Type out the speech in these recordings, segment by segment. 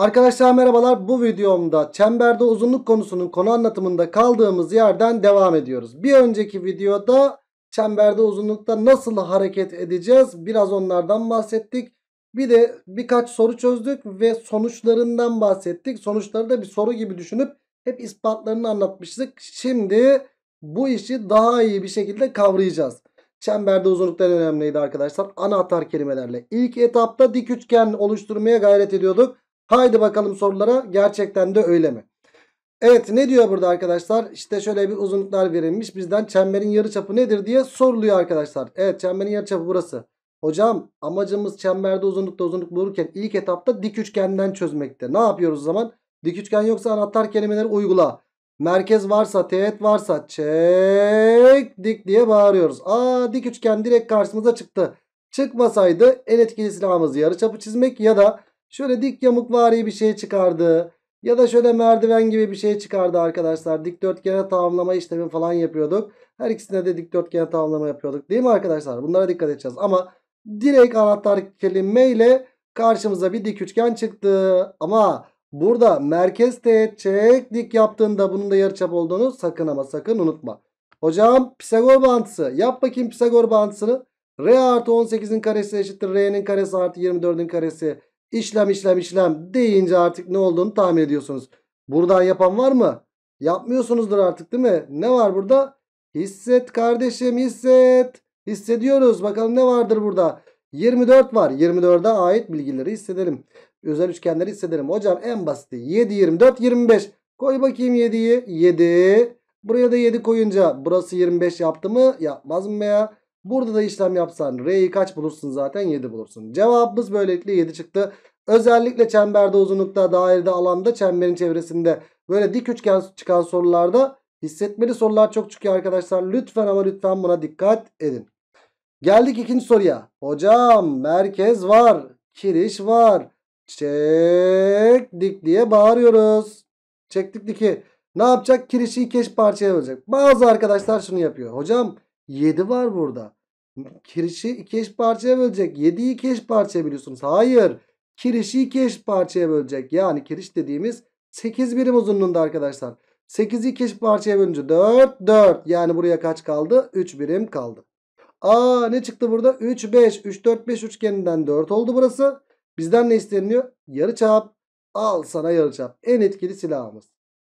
Arkadaşlar merhabalar bu videomda çemberde uzunluk konusunun konu anlatımında kaldığımız yerden devam ediyoruz. Bir önceki videoda çemberde uzunlukta nasıl hareket edeceğiz biraz onlardan bahsettik. Bir de birkaç soru çözdük ve sonuçlarından bahsettik. Sonuçları da bir soru gibi düşünüp hep ispatlarını anlatmıştık. Şimdi bu işi daha iyi bir şekilde kavrayacağız. Çemberde uzunluktan önemliydi arkadaşlar. Anahtar kelimelerle. İlk etapta dik üçgen oluşturmaya gayret ediyorduk. Haydi bakalım sorulara gerçekten de öyle mi? Evet ne diyor burada arkadaşlar? İşte şöyle bir uzunluklar verilmiş. Bizden çemberin yarıçapı nedir diye soruluyor arkadaşlar. Evet çemberin yarıçapı burası. Hocam amacımız çemberde uzunlukta uzunluk bulurken ilk etapta dik üçgenden çözmekte. Ne yapıyoruz o zaman? Dik üçgen yoksa anahtar kelimeleri uygula. Merkez varsa, teğet varsa çek dik diye bağırıyoruz. Aa dik üçgen direkt karşımıza çıktı. Çıkmasaydı en etkili silahımız yarıçapı çizmek ya da Şöyle dik yamukvari bir şey çıkardı. Ya da şöyle merdiven gibi bir şey çıkardı arkadaşlar. Dikdörtgene tamamlama işlemi falan yapıyorduk. Her ikisine de dikdörtgene tamamlama yapıyorduk. Değil mi arkadaşlar? Bunlara dikkat edeceğiz. Ama direkt anahtar kelimeyle karşımıza bir dik üçgen çıktı. Ama burada merkez teğet çek dik yaptığında bunun da yarıçap olduğunu sakın ama sakın unutma. Hocam Pisagor bağıntısı. Yap bakayım Pisagor bağıntısını. R artı 18'in karesi eşittir R'nin karesi artı 24'ün karesi işlem işlem işlem deyince artık ne olduğunu tahmin ediyorsunuz. Buradan yapan var mı? Yapmıyorsunuzdur artık değil mi? Ne var burada? Hisset kardeşim hisset. Hissediyoruz. Bakalım ne vardır burada? 24 var. 24'e ait bilgileri hissedelim. Özel üçgenleri hissedelim. Hocam en basiti 7, 24, 25. Koy bakayım 7'yi. 7. Buraya da 7 koyunca burası 25 yaptı mı? Yapmaz mı ya? Burada da işlem yapsan R'yi kaç bulursun zaten 7 bulursun. Cevabımız böylelikle 7 çıktı. Özellikle çemberde uzunlukta, dairede, alanda, çemberin çevresinde böyle dik üçgen çıkan sorularda hissetmeli sorular çok çıkıyor arkadaşlar. Lütfen ama lütfen buna dikkat edin. Geldik ikinci soruya. Hocam merkez var, kiriş var. Çek dik diye bağırıyoruz. Çektik diki. Ne yapacak? Kirişi keş parçaya bölecek. Bazı arkadaşlar şunu yapıyor. Hocam 7 var burada. Kirişi iki eş parçaya bölecek. 7'yi iki eş parçaya biliyorsunuz. Hayır. Kirişi iki eş parçaya bölecek. Yani kiriş dediğimiz 8 birim uzunluğunda arkadaşlar. 8'i iki eş parçaya bölünce 4 4. Yani buraya kaç kaldı? 3 birim kaldı. Aa ne çıktı burada? 3 5 3 4 5 üçgeninden 4 oldu burası. Bizden ne isteniliyor? Yarıçap. Al sana yarıçap. En etkili silahımız.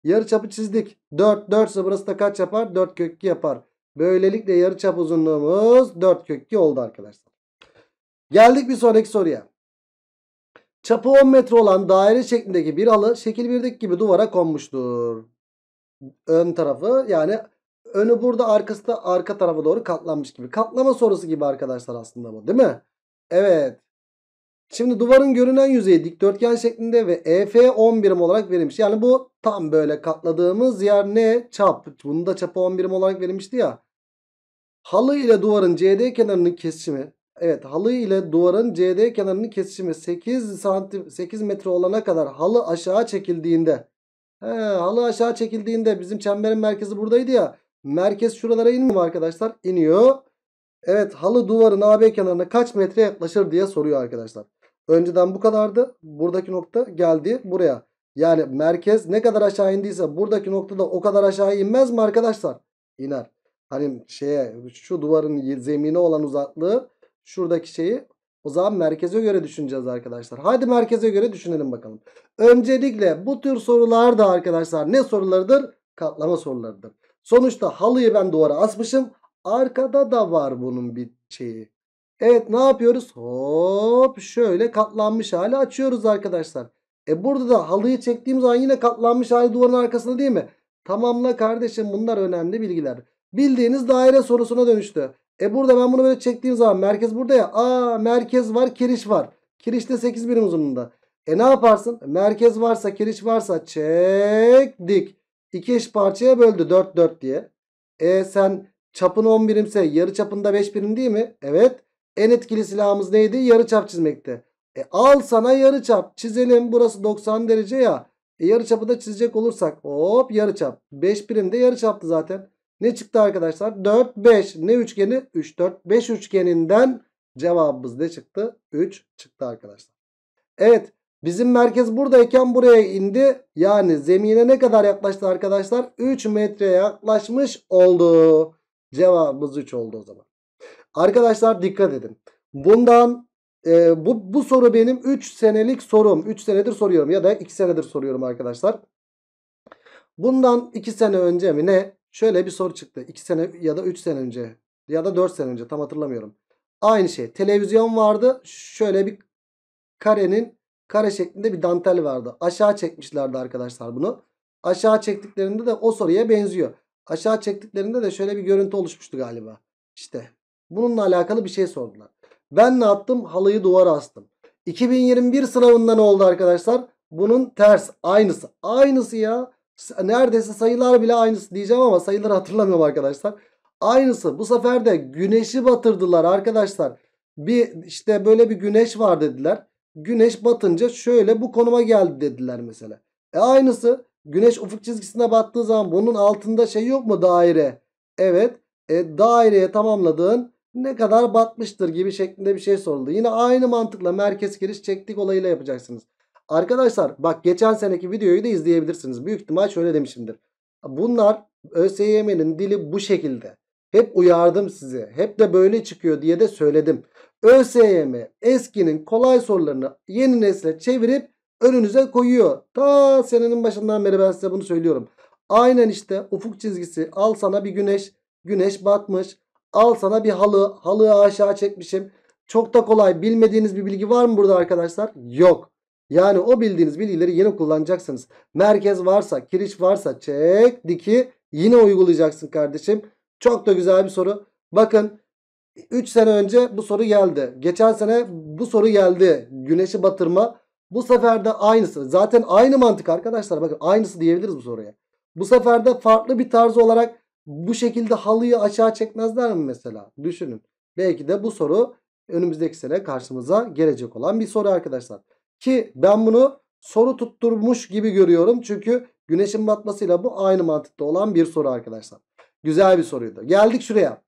Yarıçapı çizdik. 4 4 ise burası da kaç yapar? 4 kök 2 yapar. Böylelikle yarıçap uzunluğumuz 4 kök 2 oldu arkadaşlar. Geldik bir sonraki soruya. Çapı 10 metre olan daire şeklindeki bir alı şekil 1'deki gibi duvara konmuştur. Ön tarafı yani önü burada arkası da arka tarafa doğru katlanmış gibi. Katlama sorusu gibi arkadaşlar aslında bu değil mi? Evet. Şimdi duvarın görünen yüzeyi dikdörtgen şeklinde ve EF 10 birim olarak verilmiş. Yani bu tam böyle katladığımız yer ne? Çap. Bunu da çapı 10 birim olarak verilmişti ya. Halı ile duvarın CD kenarının kesişimi. Evet halı ile duvarın CD kenarının kesişimi 8 santim 8 metre olana kadar halı aşağı çekildiğinde. He, halı aşağı çekildiğinde bizim çemberin merkezi buradaydı ya. Merkez şuralara inmiyor arkadaşlar? İniyor. Evet halı duvarın AB kenarına kaç metre yaklaşır diye soruyor arkadaşlar. Önceden bu kadardı. Buradaki nokta geldi buraya. Yani merkez ne kadar aşağı indiyse buradaki noktada o kadar aşağı inmez mi arkadaşlar? İner. Hani şeye şu duvarın zemine olan uzaklığı şuradaki şeyi o zaman merkeze göre düşüneceğiz arkadaşlar. Hadi merkeze göre düşünelim bakalım. Öncelikle bu tür sorular da arkadaşlar ne sorularıdır? Katlama sorularıdır. Sonuçta halıyı ben duvara asmışım. Arkada da var bunun bir şeyi. Evet ne yapıyoruz? Hop şöyle katlanmış hali açıyoruz arkadaşlar. E burada da halıyı çektiğim zaman yine katlanmış hali duvarın arkasında değil mi? Tamamla kardeşim bunlar önemli bilgiler. Bildiğiniz daire sorusuna dönüştü. E burada ben bunu böyle çektiğim zaman merkez burada ya. Aa merkez var kiriş var. Kiriş de 8 birim uzunluğunda. E ne yaparsın? Merkez varsa kiriş varsa çek dik. İki eş parçaya böldü 4 4 diye. E sen çapın 10 birimse yarı çapında 5 birim değil mi? Evet. En etkili silahımız neydi? Yarı çap çizmekte. E, al sana yarı çap çizelim. Burası 90 derece ya. E, yarı çapı da çizecek olursak hop yarı çap. 5 birim de yarı çaptı zaten. Ne çıktı arkadaşlar? 4, 5. Ne üçgeni? 3, 4, 5 üçgeninden cevabımız ne çıktı? 3 çıktı arkadaşlar. Evet. Bizim merkez buradayken buraya indi. Yani zemine ne kadar yaklaştı arkadaşlar? 3 metreye yaklaşmış oldu. Cevabımız 3 oldu o zaman. Arkadaşlar dikkat edin. Bundan e, bu, bu soru benim 3 senelik sorum. 3 senedir soruyorum ya da 2 senedir soruyorum arkadaşlar. Bundan 2 sene önce mi ne? Şöyle bir soru çıktı. 2 sene ya da 3 sene önce ya da 4 sene önce tam hatırlamıyorum. Aynı şey. Televizyon vardı. Şöyle bir karenin kare şeklinde bir dantel vardı. Aşağı çekmişlerdi arkadaşlar bunu. Aşağı çektiklerinde de o soruya benziyor. Aşağı çektiklerinde de şöyle bir görüntü oluşmuştu galiba. İşte Bununla alakalı bir şey sordular. Ben ne yaptım? Halıyı duvara astım. 2021 sınavında ne oldu arkadaşlar? Bunun ters aynısı. Aynısı ya. Neredeyse sayılar bile aynısı diyeceğim ama sayıları hatırlamıyorum arkadaşlar. Aynısı. Bu sefer de güneşi batırdılar arkadaşlar. Bir işte böyle bir güneş var dediler. Güneş batınca şöyle bu konuma geldi dediler mesela. E aynısı. Güneş ufuk çizgisine battığı zaman bunun altında şey yok mu daire? Evet. E, daireye tamamladığın ne kadar batmıştır gibi şeklinde bir şey soruldu. Yine aynı mantıkla merkez giriş çektik olayıyla yapacaksınız. Arkadaşlar bak geçen seneki videoyu da izleyebilirsiniz. Büyük ihtimal şöyle demişimdir. Bunlar ÖSYM'nin dili bu şekilde. Hep uyardım sizi. Hep de böyle çıkıyor diye de söyledim. ÖSYM eskinin kolay sorularını yeni nesle çevirip önünüze koyuyor. Ta senenin başından beri ben size bunu söylüyorum. Aynen işte ufuk çizgisi al sana bir güneş. Güneş batmış. Al sana bir halı. Halıyı aşağı çekmişim. Çok da kolay. Bilmediğiniz bir bilgi var mı burada arkadaşlar? Yok. Yani o bildiğiniz bilgileri yine kullanacaksınız. Merkez varsa, kiriş varsa çek diki yine uygulayacaksın kardeşim. Çok da güzel bir soru. Bakın 3 sene önce bu soru geldi. Geçen sene bu soru geldi. Güneşi batırma. Bu sefer de aynısı. Zaten aynı mantık arkadaşlar. Bakın aynısı diyebiliriz bu soruya. Bu sefer de farklı bir tarz olarak bu şekilde halıyı aşağı çekmezler mi mesela? Düşünün. Belki de bu soru önümüzdeki sene karşımıza gelecek olan bir soru arkadaşlar. Ki ben bunu soru tutturmuş gibi görüyorum. Çünkü güneşin batmasıyla bu aynı mantıkta olan bir soru arkadaşlar. Güzel bir soruydu. Geldik şuraya.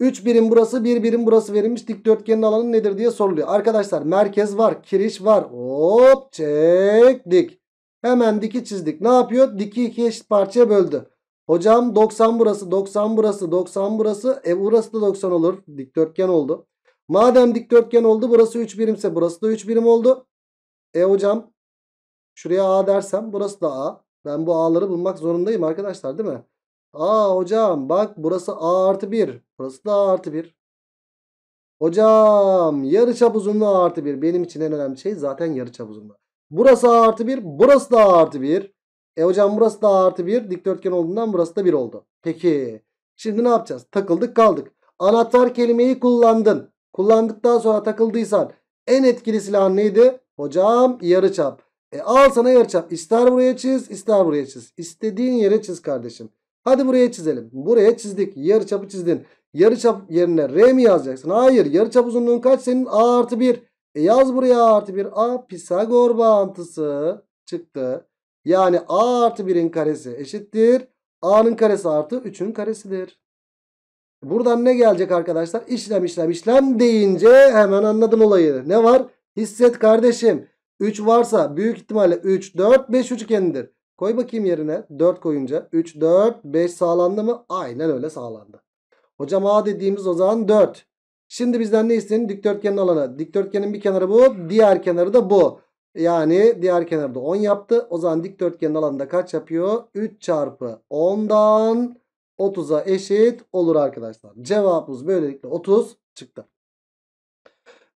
3 birim burası 1 bir birim burası verilmiş dikdörtgenin alanı nedir diye soruluyor. Arkadaşlar merkez var kiriş var hop çektik. Hemen diki çizdik. Ne yapıyor? Diki ikiye eşit parçaya böldü. Hocam 90 burası 90 burası 90 burası. E burası da 90 olur. Dikdörtgen oldu. Madem dikdörtgen oldu burası 3 birimse burası da 3 birim oldu. E hocam şuraya A dersem burası da A. Ben bu A'ları bulmak zorundayım arkadaşlar değil mi? A hocam bak burası A artı 1. Burası da A artı 1. Hocam yarıçap uzunluğu A artı 1. Benim için en önemli şey zaten yarıçap uzunluğu. Burası A artı 1. Burası da A artı 1. E hocam burası da artı 1. Dikdörtgen olduğundan burası da 1 oldu. Peki. Şimdi ne yapacağız? Takıldık kaldık. Anahtar kelimeyi kullandın. Kullandıktan sonra takıldıysan en etkili silah neydi? Hocam yarıçap. E al sana yarıçap. İster buraya çiz, ister buraya çiz. İstediğin yere çiz kardeşim. Hadi buraya çizelim. Buraya çizdik. Yarıçapı çizdin. Yarıçap yerine R mi yazacaksın? Hayır. Yarıçap uzunluğun kaç senin? A artı 1. E yaz buraya A artı 1. A Pisagor bağıntısı çıktı. Yani a artı 1'in karesi eşittir. a'nın karesi artı 3'ün karesidir. Buradan ne gelecek arkadaşlar? İşlem işlem işlem deyince hemen anladım olayı. Ne var? Hisset kardeşim. 3 varsa büyük ihtimalle 3, 4, 5 üçgenidir. Koy bakayım yerine 4 koyunca. 3, 4, 5 sağlandı mı? Aynen öyle sağlandı. Hocam A dediğimiz o zaman 4. Şimdi bizden ne isteyin? Dikdörtgenin alanı. Dikdörtgenin bir kenarı bu. Diğer kenarı da bu. Yani diğer kenarda 10 yaptı. O zaman dikdörtgenin alanında kaç yapıyor? 3 çarpı 10'dan 30'a eşit olur arkadaşlar. Cevabımız böylelikle 30 çıktı.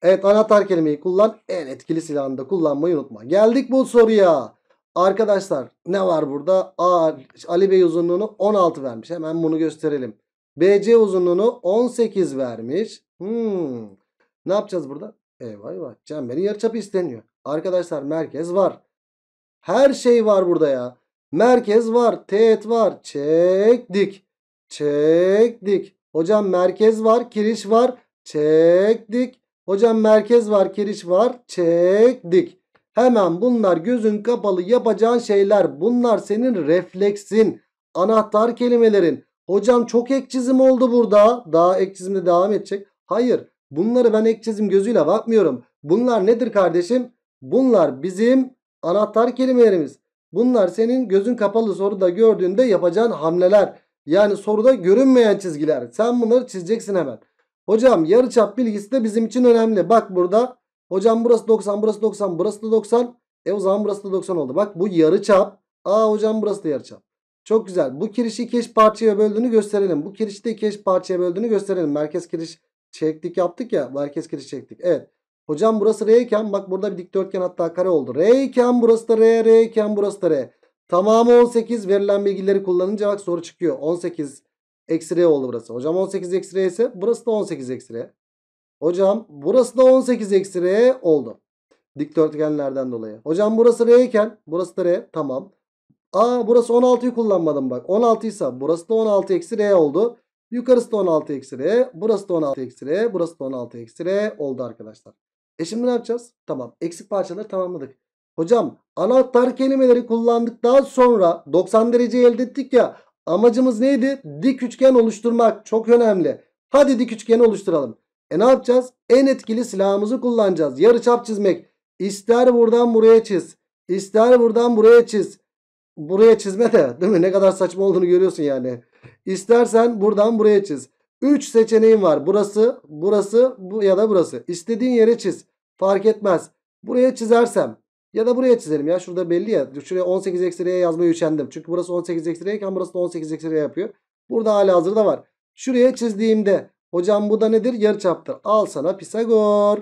Evet anahtar kelimeyi kullan. En etkili silahını da kullanmayı unutma. Geldik bu soruya. Arkadaşlar ne var burada? A, Ali Bey uzunluğunu 16 vermiş. Hemen bunu gösterelim. BC uzunluğunu 18 vermiş. Hmm. Ne yapacağız burada? Eyvah eyvah. Çemberin yarıçapı isteniyor. Arkadaşlar merkez var. Her şey var burada ya. Merkez var. Teğet var. Çektik. Çektik. Hocam merkez var. Kiriş var. Çektik. Hocam merkez var. Kiriş var. Çektik. Hemen bunlar gözün kapalı yapacağın şeyler. Bunlar senin refleksin. Anahtar kelimelerin. Hocam çok ek çizim oldu burada. Daha ek çizimde devam edecek. Hayır. Bunları ben ek çizim gözüyle bakmıyorum. Bunlar nedir kardeşim? Bunlar bizim anahtar kelimelerimiz. Bunlar senin gözün kapalı soruda gördüğünde yapacağın hamleler. Yani soruda görünmeyen çizgiler. Sen bunları çizeceksin hemen. Hocam yarıçap bilgisi de bizim için önemli. Bak burada. Hocam burası 90, burası 90, burası da 90. E o zaman burası da 90 oldu. Bak bu yarıçap. Aa hocam burası da yarıçap. Çok güzel. Bu kirişi keş parçaya böldüğünü gösterelim. Bu kirişi de keş parçaya böldüğünü gösterelim. Merkez kiriş çektik yaptık ya. Merkez kiriş çektik. Evet. Hocam burası R iken bak burada bir dikdörtgen hatta kare oldu. R iken burası da R, R iken burası da R. Tamamı 18 verilen bilgileri kullanınca bak soru çıkıyor. 18 eksi R oldu burası. Hocam 18 eksi R ise burası da 18 eksi R. Hocam burası da 18 eksi R oldu. Dikdörtgenlerden dolayı. Hocam burası R iken burası da R tamam. Aa burası 16'yı kullanmadım bak. 16 ise burası da 16 eksi R oldu. Yukarısı da 16 eksi R. Burası da 16 eksi R. Burası da 16 eksi R oldu arkadaşlar. E şimdi ne yapacağız? Tamam. Eksik parçaları tamamladık. Hocam anahtar kelimeleri kullandıktan sonra 90 derece elde ettik ya. Amacımız neydi? Dik üçgen oluşturmak. Çok önemli. Hadi dik üçgeni oluşturalım. E ne yapacağız? En etkili silahımızı kullanacağız. Yarıçap çizmek. İster buradan buraya çiz. İster buradan buraya çiz. Buraya çizme de değil mi? Ne kadar saçma olduğunu görüyorsun yani. İstersen buradan buraya çiz. 3 seçeneğim var. Burası, burası bu ya da burası. İstediğin yere çiz. Fark etmez. Buraya çizersem ya da buraya çizelim ya. Şurada belli ya. Şuraya 18 eksi ekstreye yazmayı üşendim. Çünkü burası 18 eksi ekstreyken burası da 18 r yapıyor. Burada hala hazırda var. Şuraya çizdiğimde hocam bu da nedir? yarı çaptır. Al sana Pisagor.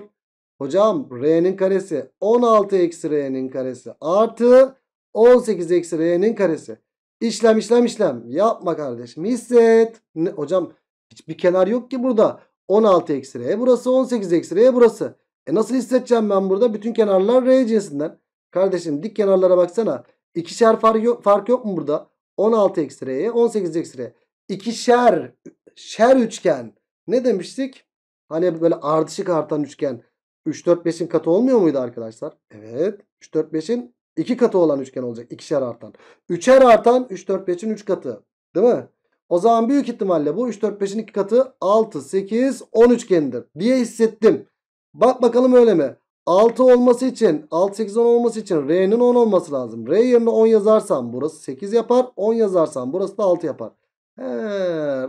Hocam r'nin karesi 16 eksi r'nin karesi artı 18 eksi r'nin karesi. İşlem işlem işlem. Yapma kardeşim. Hisset. Ne, hocam Hiçbir kenar yok ki burada. 16 eksi r burası 18 eksi r burası. E nasıl hissedeceğim ben burada? Bütün kenarlar r cinsinden. Kardeşim dik kenarlara baksana. İkişer fark yok, fark yok mu burada? 16 eksi r'ye 18 eksi r. İkişer şer üçgen. Ne demiştik? Hani böyle ardışık artan üçgen. 3 4 5'in katı olmuyor muydu arkadaşlar? Evet. 3 4 5'in 2 katı olan üçgen olacak. İkişer artan. Üçer artan 3 4 5'in 3 katı. Değil mi? O zaman büyük ihtimalle bu 3, 4, 5'in 2 katı 6, 8, 10 üçgenidir diye hissettim. Bak bakalım öyle mi? 6 olması için 6, 8, 10 olması için R'nin 10 olması lazım. R yerine 10 yazarsam burası 8 yapar. 10 yazarsam burası da 6 yapar. He,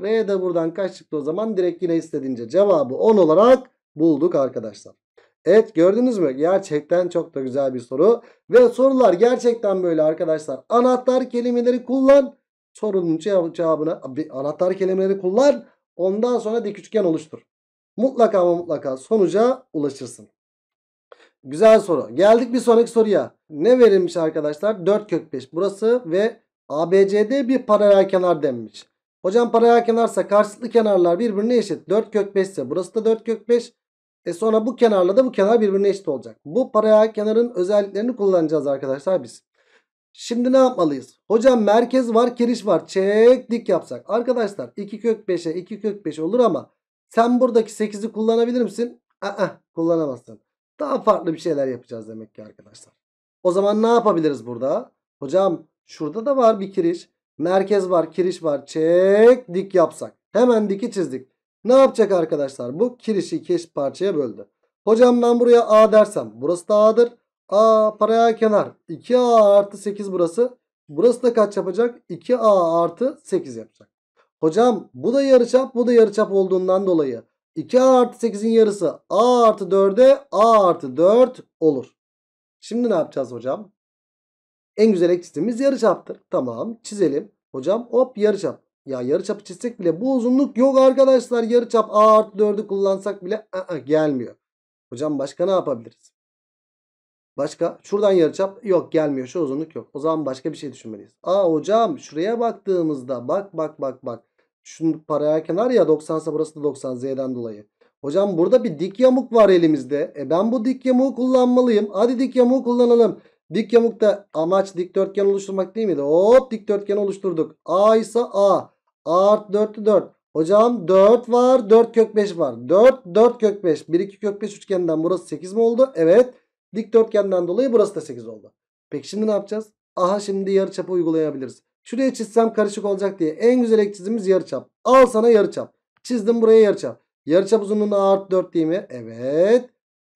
R de buradan kaç çıktı o zaman? Direkt yine istediğince cevabı 10 olarak bulduk arkadaşlar. Evet gördünüz mü? Gerçekten çok da güzel bir soru. Ve sorular gerçekten böyle arkadaşlar. Anahtar kelimeleri kullan Sorunun cevabına anahtar kelimeleri kullan. Ondan sonra dik üçgen oluştur. Mutlaka ama mutlaka sonuca ulaşırsın. Güzel soru. Geldik bir sonraki soruya. Ne verilmiş arkadaşlar? 4 kök 5 burası ve ABCD bir paralel kenar denmiş. Hocam paralel kenarsa karşılıklı kenarlar birbirine eşit. 4 kök 5 ise burası da 4 kök 5. E sonra bu kenarla da bu kenar birbirine eşit olacak. Bu paralel kenarın özelliklerini kullanacağız arkadaşlar biz. Şimdi ne yapmalıyız? Hocam merkez var kiriş var. Çek dik yapsak. Arkadaşlar 2 kök 5'e 2 kök 5 olur ama sen buradaki 8'i kullanabilir misin? Aa, kullanamazsın. Daha farklı bir şeyler yapacağız demek ki arkadaşlar. O zaman ne yapabiliriz burada? Hocam şurada da var bir kiriş. Merkez var kiriş var. Çek dik yapsak. Hemen diki çizdik. Ne yapacak arkadaşlar? Bu kirişi iki parçaya böldü. Hocam ben buraya A dersem burası da A'dır. A paraya kenar. 2A artı 8 burası. Burası da kaç yapacak? 2A artı 8 yapacak. Hocam bu da yarıçap bu da yarıçap olduğundan dolayı 2A artı 8'in yarısı A artı 4'e A artı 4 olur. Şimdi ne yapacağız hocam? En güzel eksitimiz yarıçaptır. Tamam çizelim. Hocam hop yarıçap. Ya yarıçapı çizsek bile bu uzunluk yok arkadaşlar. Yarıçap A artı 4'ü kullansak bile ı ı-ı, -ı, gelmiyor. Hocam başka ne yapabiliriz? Başka? Şuradan yarıçap yok gelmiyor. Şu uzunluk yok. O zaman başka bir şey düşünmeliyiz. Aa hocam şuraya baktığımızda bak bak bak bak. Şu paraya kenar ya 90 ise burası da 90 Z'den dolayı. Hocam burada bir dik yamuk var elimizde. E ben bu dik yamuğu kullanmalıyım. Hadi dik yamuğu kullanalım. Dik yamuk da amaç dikdörtgen oluşturmak değil miydi? Hop dikdörtgen oluşturduk. A ise A. A artı 4'lü 4. Hocam 4 var. 4 kök 5 var. 4, 4 kök 5. 1, 2 kök 5 üçgenden burası 8 mi oldu? Evet. Dikdörtgenden dolayı burası da 8 oldu. Peki şimdi ne yapacağız? Aha şimdi yarıçapı uygulayabiliriz. Şuraya çizsem karışık olacak diye. En güzel ek çizimimiz yarıçap. Al sana yarıçap. Çizdim buraya yarıçap. Yarıçap uzunluğuna A artı 4 değil mi? Evet.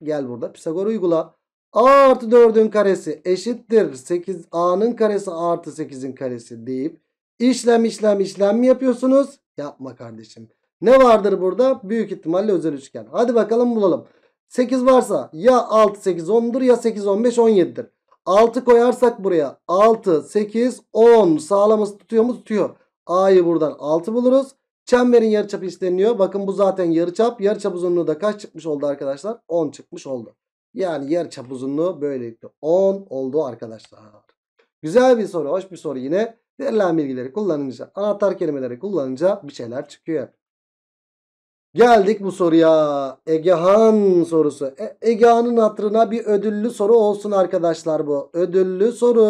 Gel burada Pisagor uygula. A artı 4'ün karesi eşittir 8 A'nın karesi artı 8'in karesi deyip işlem işlem işlem mi yapıyorsunuz? Yapma kardeşim. Ne vardır burada? Büyük ihtimalle özel üçgen. Hadi bakalım bulalım. 8 varsa ya 6 8 10'dur ya 8 15 17'dir. 6 koyarsak buraya 6 8 10 sağlaması tutuyor mu tutuyor. A'yı buradan 6 buluruz. Çemberin yarıçapı isteniyor. Bakın bu zaten yarıçap. Yarıçap uzunluğu da kaç çıkmış oldu arkadaşlar? 10 çıkmış oldu. Yani yarıçap uzunluğu böylelikle 10 oldu arkadaşlar. Güzel bir soru, hoş bir soru yine. Verilen bilgileri kullanınca, anahtar kelimeleri kullanınca bir şeyler çıkıyor. Geldik bu soruya. Egehan sorusu. E, Egehan'ın hatırına bir ödüllü soru olsun arkadaşlar bu. Ödüllü soru.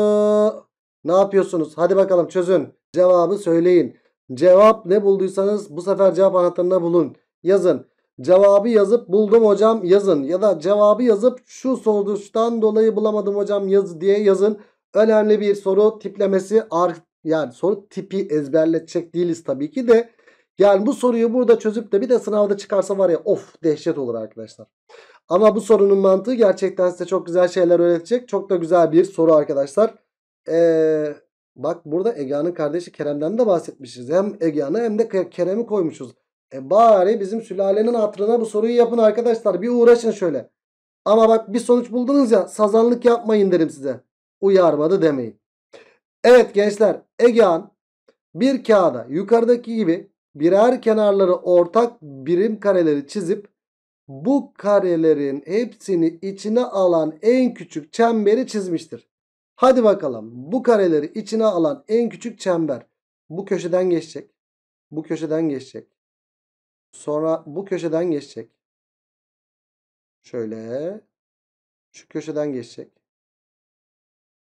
Ne yapıyorsunuz? Hadi bakalım çözün. Cevabı söyleyin. Cevap ne bulduysanız bu sefer cevap anahtarına bulun. Yazın. Cevabı yazıp buldum hocam yazın. Ya da cevabı yazıp şu sonuçtan dolayı bulamadım hocam yaz diye yazın. Önemli bir soru tiplemesi yani soru tipi ezberletecek değiliz tabii ki de yani bu soruyu burada çözüp de bir de sınavda çıkarsa var ya of dehşet olur arkadaşlar. Ama bu sorunun mantığı gerçekten size çok güzel şeyler öğretecek. Çok da güzel bir soru arkadaşlar. Ee, bak burada Egehan'ın kardeşi Kerem'den de bahsetmişiz. Hem Egehan'ı hem de Kerem'i koymuşuz. E bari bizim sülalenin hatırına bu soruyu yapın arkadaşlar. Bir uğraşın şöyle. Ama bak bir sonuç buldunuz ya sazanlık yapmayın derim size. Uyarmadı demeyin. Evet gençler Egehan bir kağıda yukarıdaki gibi birer kenarları ortak birim kareleri çizip bu karelerin hepsini içine alan en küçük çemberi çizmiştir. Hadi bakalım bu kareleri içine alan en küçük çember bu köşeden geçecek. Bu köşeden geçecek. Sonra bu köşeden geçecek. Şöyle şu köşeden geçecek.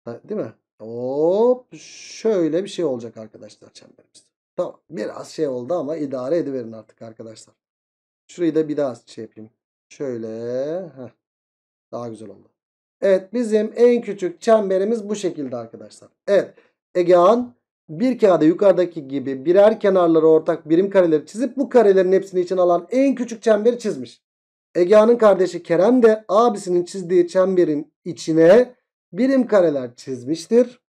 değil mi? Hop şöyle bir şey olacak arkadaşlar çemberimiz. Tamam. Biraz şey oldu ama idare ediverin artık arkadaşlar. Şurayı da bir daha şey yapayım. Şöyle. Heh. Daha güzel oldu. Evet bizim en küçük çemberimiz bu şekilde arkadaşlar. Evet Egehan bir kağıda yukarıdaki gibi birer kenarları ortak birim kareleri çizip bu karelerin hepsini için alan en küçük çemberi çizmiş. Egehan'ın kardeşi Kerem de abisinin çizdiği çemberin içine birim kareler çizmiştir.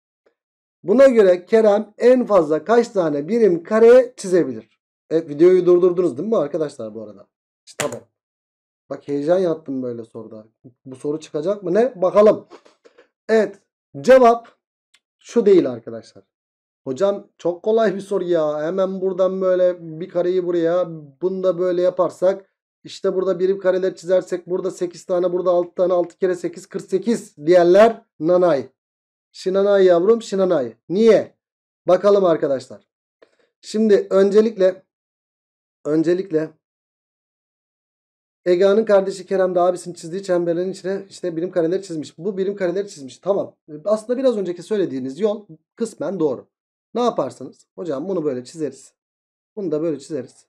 Buna göre Kerem en fazla kaç tane birim kare çizebilir? Evet videoyu durdurdunuz değil mi arkadaşlar bu arada? İşte, tamam. Bak heyecan yaptım böyle soruda. Bu soru çıkacak mı? Ne? Bakalım. Evet. Cevap şu değil arkadaşlar. Hocam çok kolay bir soru ya. Hemen buradan böyle bir kareyi buraya. Bunu da böyle yaparsak. işte burada birim kareler çizersek. Burada 8 tane. Burada 6 tane. 6 kere 8 48 diyenler nanay. Sinanay yavrum Sinanay. Niye? Bakalım arkadaşlar. Şimdi öncelikle öncelikle Ege'nin kardeşi Kerem de abisinin çizdiği çemberlerin içine işte birim kareleri çizmiş. Bu birim kareleri çizmiş. Tamam. Aslında biraz önceki söylediğiniz yol kısmen doğru. Ne yaparsınız? Hocam bunu böyle çizeriz. Bunu da böyle çizeriz.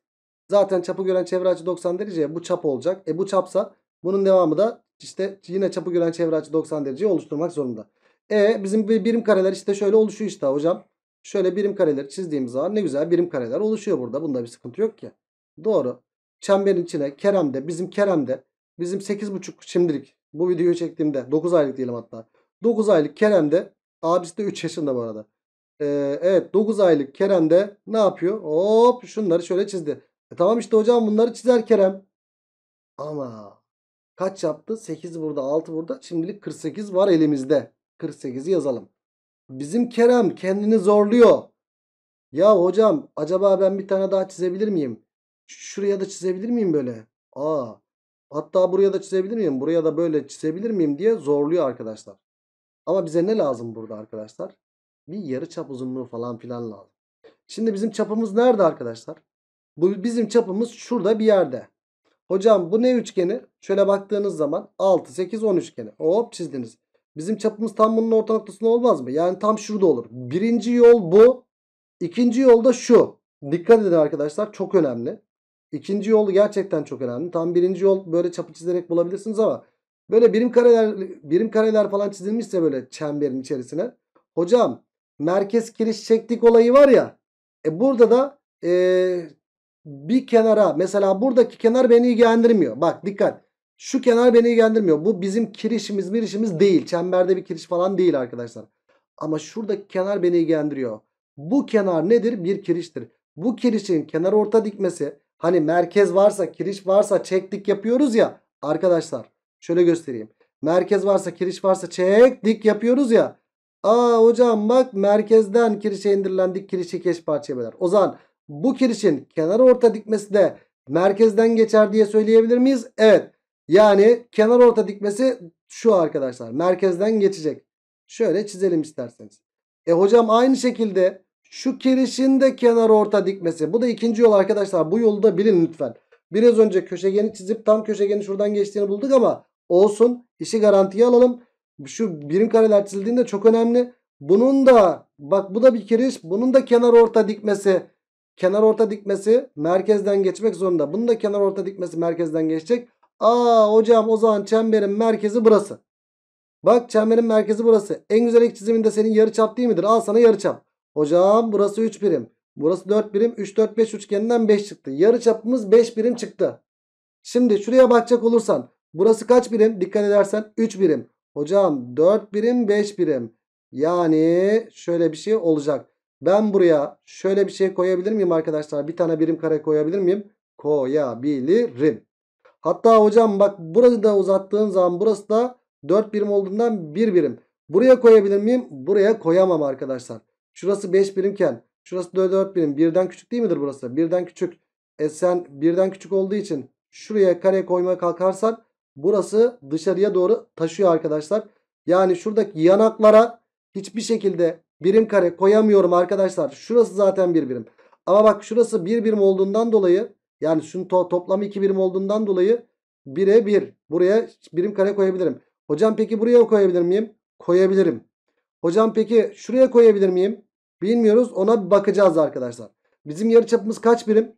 Zaten çapı gören çevre açı 90 dereceye bu çap olacak. E bu çapsa bunun devamı da işte yine çapı gören çevre açı 90 dereceyi oluşturmak zorunda. E bizim birim kareler işte şöyle oluşuyor işte hocam. Şöyle birim kareler çizdiğimiz zaman ne güzel birim kareler oluşuyor burada. Bunda bir sıkıntı yok ki. Doğru. Çemberin içine Kerem'de bizim Kerem'de bizim 8,5 şimdilik bu videoyu çektiğimde 9 aylık diyelim hatta. 9 aylık Kerem'de abisi de 3 yaşında bu arada. Ee, evet 9 aylık Kerem'de ne yapıyor? Hop şunları şöyle çizdi. E, tamam işte hocam bunları çizer Kerem. Ama kaç yaptı? 8 burada 6 burada. Şimdilik 48 var elimizde. 48'i yazalım. Bizim Kerem kendini zorluyor. Ya hocam acaba ben bir tane daha çizebilir miyim? Şuraya da çizebilir miyim böyle? Aa, hatta buraya da çizebilir miyim? Buraya da böyle çizebilir miyim diye zorluyor arkadaşlar. Ama bize ne lazım burada arkadaşlar? Bir yarı çap uzunluğu falan filan lazım. Şimdi bizim çapımız nerede arkadaşlar? Bu bizim çapımız şurada bir yerde. Hocam bu ne üçgeni? Şöyle baktığınız zaman 6, 8, 10 üçgeni. Hop çizdiniz. Bizim çapımız tam bunun orta noktasında olmaz mı? Yani tam şurada olur. Birinci yol bu. İkinci yol da şu. Dikkat edin arkadaşlar çok önemli. İkinci yol gerçekten çok önemli. Tam birinci yol böyle çapı çizerek bulabilirsiniz ama böyle birim kareler birim kareler falan çizilmişse böyle çemberin içerisine. Hocam merkez kiriş çektik olayı var ya. E burada da e, bir kenara mesela buradaki kenar beni ilgilendirmiyor. Bak dikkat. Şu kenar beni ilgilendirmiyor. Bu bizim kirişimiz mirişimiz değil. Çemberde bir kiriş falan değil arkadaşlar. Ama şuradaki kenar beni ilgilendiriyor. Bu kenar nedir? Bir kiriştir. Bu kirişin kenar orta dikmesi hani merkez varsa kiriş varsa çek yapıyoruz ya arkadaşlar. Şöyle göstereyim. Merkez varsa kiriş varsa çek dik yapıyoruz ya. Aa hocam bak merkezden kirişe indirilen dik kirişi keş parçaya böler. O zaman bu kirişin kenar orta dikmesi de merkezden geçer diye söyleyebilir miyiz? Evet. Yani kenar orta dikmesi şu arkadaşlar. Merkezden geçecek. Şöyle çizelim isterseniz. E hocam aynı şekilde şu kirişin de kenar orta dikmesi. Bu da ikinci yol arkadaşlar. Bu yolu da bilin lütfen. Biraz önce köşegeni çizip tam köşegeni şuradan geçtiğini bulduk ama olsun. işi garantiye alalım. Şu birim kareler çizildiğinde çok önemli. Bunun da bak bu da bir kiriş. Bunun da kenar orta dikmesi. Kenar orta dikmesi merkezden geçmek zorunda. Bunun da kenar orta dikmesi merkezden geçecek. Aa hocam o zaman çemberin merkezi burası. Bak çemberin merkezi burası. En güzel ek çiziminde senin yarıçap değil midir? Al sana yarıçap. Hocam burası 3 birim. Burası 4 birim. 3 4 5 üçgeninden 5 çıktı. Yarıçapımız 5 birim çıktı. Şimdi şuraya bakacak olursan burası kaç birim? Dikkat edersen 3 birim. Hocam 4 birim 5 birim. Yani şöyle bir şey olacak. Ben buraya şöyle bir şey koyabilir miyim arkadaşlar? Bir tane birim kare koyabilir miyim? Koyabilirim. Hatta hocam bak burayı da uzattığın zaman burası da 4 birim olduğundan 1 birim. Buraya koyabilir miyim? Buraya koyamam arkadaşlar. Şurası 5 birimken şurası da 4 birim. Birden küçük değil midir burası? Birden küçük. E sen birden küçük olduğu için şuraya kare koymaya kalkarsan burası dışarıya doğru taşıyor arkadaşlar. Yani şuradaki yanaklara hiçbir şekilde birim kare koyamıyorum arkadaşlar. Şurası zaten bir birim. Ama bak şurası bir birim olduğundan dolayı yani şunun to toplamı 2 birim olduğundan dolayı 1'e 1. Bir. Buraya birim kare koyabilirim. Hocam peki buraya koyabilir miyim? Koyabilirim. Hocam peki şuraya koyabilir miyim? Bilmiyoruz. Ona bakacağız arkadaşlar. Bizim yarıçapımız kaç birim?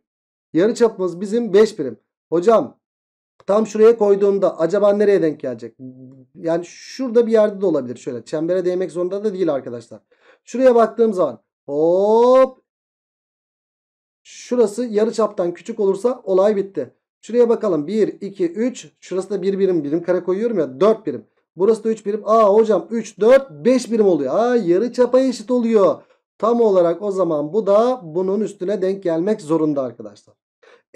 Yarıçapımız bizim 5 birim. Hocam tam şuraya koyduğumda acaba nereye denk gelecek? Yani şurada bir yerde de olabilir. Şöyle çembere değmek zorunda da değil arkadaşlar. Şuraya baktığım zaman hop Şurası yarı çaptan küçük olursa olay bitti. Şuraya bakalım 1, 2, 3. Şurası da 1 birim birim kare koyuyorum ya 4 birim. Burası da 3 birim. Aa hocam 3, 4, 5 birim oluyor. Aa yarı çapa eşit oluyor. Tam olarak o zaman bu da bunun üstüne denk gelmek zorunda arkadaşlar.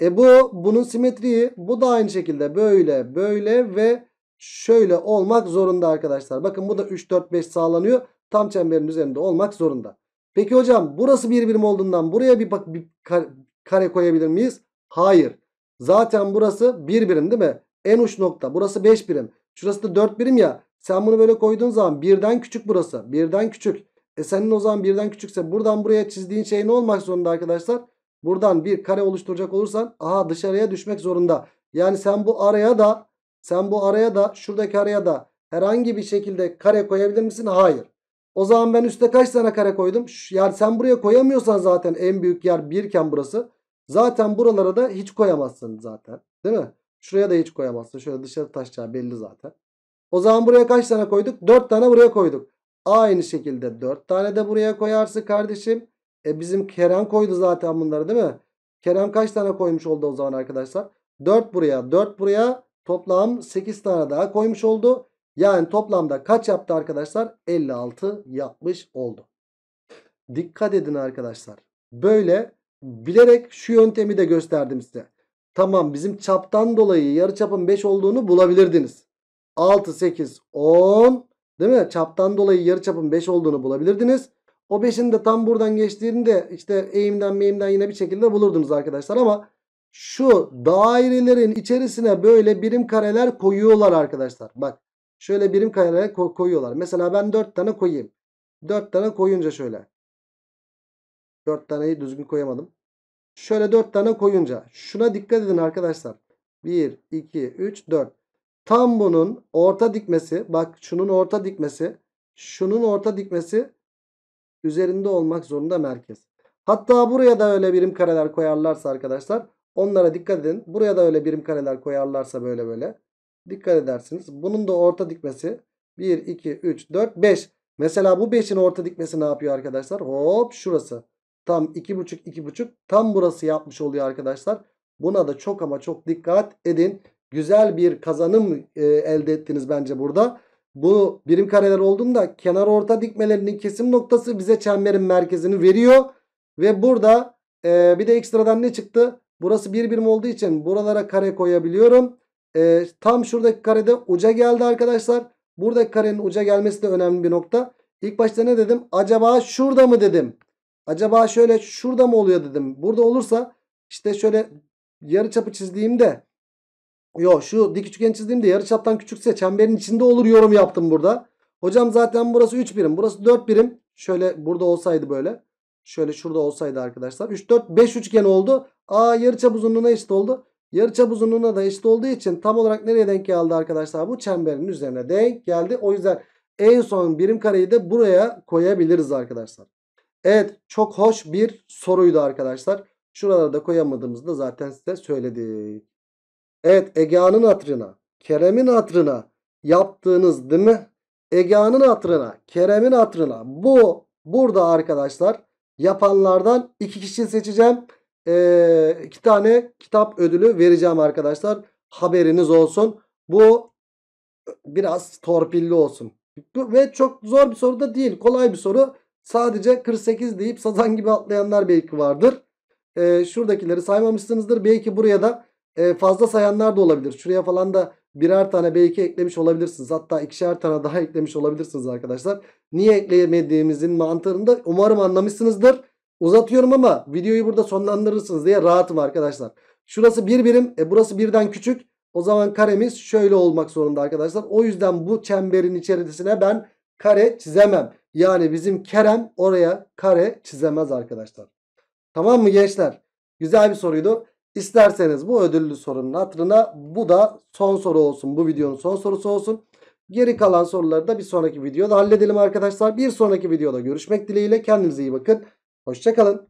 E bu bunun simetriği bu da aynı şekilde böyle böyle ve şöyle olmak zorunda arkadaşlar. Bakın bu da 3, 4, 5 sağlanıyor. Tam çemberin üzerinde olmak zorunda. Peki hocam burası bir birim olduğundan buraya bir, bak, bir kare koyabilir miyiz? Hayır. Zaten burası bir birim değil mi? En uç nokta. Burası 5 birim. Şurası da 4 birim ya. Sen bunu böyle koyduğun zaman birden küçük burası. Birden küçük. E senin o zaman birden küçükse buradan buraya çizdiğin şey ne olmak zorunda arkadaşlar? Buradan bir kare oluşturacak olursan aha dışarıya düşmek zorunda. Yani sen bu araya da sen bu araya da şuradaki araya da herhangi bir şekilde kare koyabilir misin? Hayır. O zaman ben üstte kaç tane kare koydum? Yani sen buraya koyamıyorsan zaten en büyük yer birken burası. Zaten buralara da hiç koyamazsın zaten. Değil mi? Şuraya da hiç koyamazsın. Şöyle dışarı taşacağı belli zaten. O zaman buraya kaç tane koyduk? 4 tane buraya koyduk. Aynı şekilde 4 tane de buraya koyarsın kardeşim. E bizim Kerem koydu zaten bunları değil mi? Kerem kaç tane koymuş oldu o zaman arkadaşlar? 4 buraya 4 buraya toplam 8 tane daha koymuş oldu. Yani toplamda kaç yaptı arkadaşlar? 56 yapmış oldu. Dikkat edin arkadaşlar. Böyle bilerek şu yöntemi de gösterdim size. Tamam bizim çaptan dolayı yarı çapın 5 olduğunu bulabilirdiniz. 6, 8, 10 değil mi? Çaptan dolayı yarı çapın 5 olduğunu bulabilirdiniz. O 5'in de tam buradan geçtiğinde işte eğimden meyimden yine bir şekilde bulurdunuz arkadaşlar ama şu dairelerin içerisine böyle birim kareler koyuyorlar arkadaşlar. Bak Şöyle birim kayalara koyuyorlar. Mesela ben 4 tane koyayım. 4 tane koyunca şöyle. 4 taneyi düzgün koyamadım. Şöyle 4 tane koyunca. Şuna dikkat edin arkadaşlar. 1, 2, 3, 4. Tam bunun orta dikmesi. Bak şunun orta dikmesi. Şunun orta dikmesi üzerinde olmak zorunda merkez. Hatta buraya da öyle birim kareler koyarlarsa arkadaşlar. Onlara dikkat edin. Buraya da öyle birim kareler koyarlarsa böyle böyle. Dikkat edersiniz. Bunun da orta dikmesi 1, 2, 3, 4, 5. Mesela bu 5'in orta dikmesi ne yapıyor arkadaşlar? Hop şurası. Tam 2,5 2,5 tam burası yapmış oluyor arkadaşlar. Buna da çok ama çok dikkat edin. Güzel bir kazanım e, elde ettiniz bence burada. Bu birim kareler olduğunda kenar orta dikmelerinin kesim noktası bize çemberin merkezini veriyor. Ve burada e, bir de ekstradan ne çıktı? Burası bir birim olduğu için buralara kare koyabiliyorum. E, tam şuradaki karede uca geldi arkadaşlar. Buradaki karenin uca gelmesi de önemli bir nokta. İlk başta ne dedim? Acaba şurada mı dedim. Acaba şöyle şurada mı oluyor dedim. Burada olursa işte şöyle yarı çapı çizdiğimde Yo şu dik üçgen çizdiğimde yarı çaptan küçükse çemberin içinde olur yorum yaptım burada. Hocam zaten burası 3 birim. Burası 4 birim. Şöyle burada olsaydı böyle. Şöyle şurada olsaydı arkadaşlar. 3, 4, 5 üçgen oldu. Aa yarı çap uzunluğuna eşit oldu. Yarıçap uzunluğuna da eşit olduğu için tam olarak nereye denk geldi arkadaşlar? Bu çemberin üzerine denk geldi. O yüzden en son birim kareyi de buraya koyabiliriz arkadaşlar. Evet çok hoş bir soruydu arkadaşlar. Şuralara da koyamadığımızı da zaten size söyledik. Evet Egea'nın hatırına, Kerem'in hatırına yaptığınız değil mi? Egea'nın hatırına, Kerem'in hatırına bu burada arkadaşlar yapanlardan iki kişi seçeceğim e, iki tane kitap ödülü vereceğim arkadaşlar. Haberiniz olsun. Bu biraz torpilli olsun. Ve çok zor bir soru da değil. Kolay bir soru. Sadece 48 deyip sazan gibi atlayanlar belki vardır. E, şuradakileri saymamışsınızdır. Belki buraya da e, fazla sayanlar da olabilir. Şuraya falan da birer tane belki eklemiş olabilirsiniz. Hatta ikişer tane daha eklemiş olabilirsiniz arkadaşlar. Niye ekleyemediğimizin mantığını da umarım anlamışsınızdır. Uzatıyorum ama videoyu burada sonlandırırsınız diye rahatım arkadaşlar. Şurası bir birim. E burası birden küçük. O zaman karemiz şöyle olmak zorunda arkadaşlar. O yüzden bu çemberin içerisine ben kare çizemem. Yani bizim Kerem oraya kare çizemez arkadaşlar. Tamam mı gençler? Güzel bir soruydu. İsterseniz bu ödüllü sorunun hatırına bu da son soru olsun. Bu videonun son sorusu olsun. Geri kalan soruları da bir sonraki videoda halledelim arkadaşlar. Bir sonraki videoda görüşmek dileğiyle. Kendinize iyi bakın. Hoşçakalın.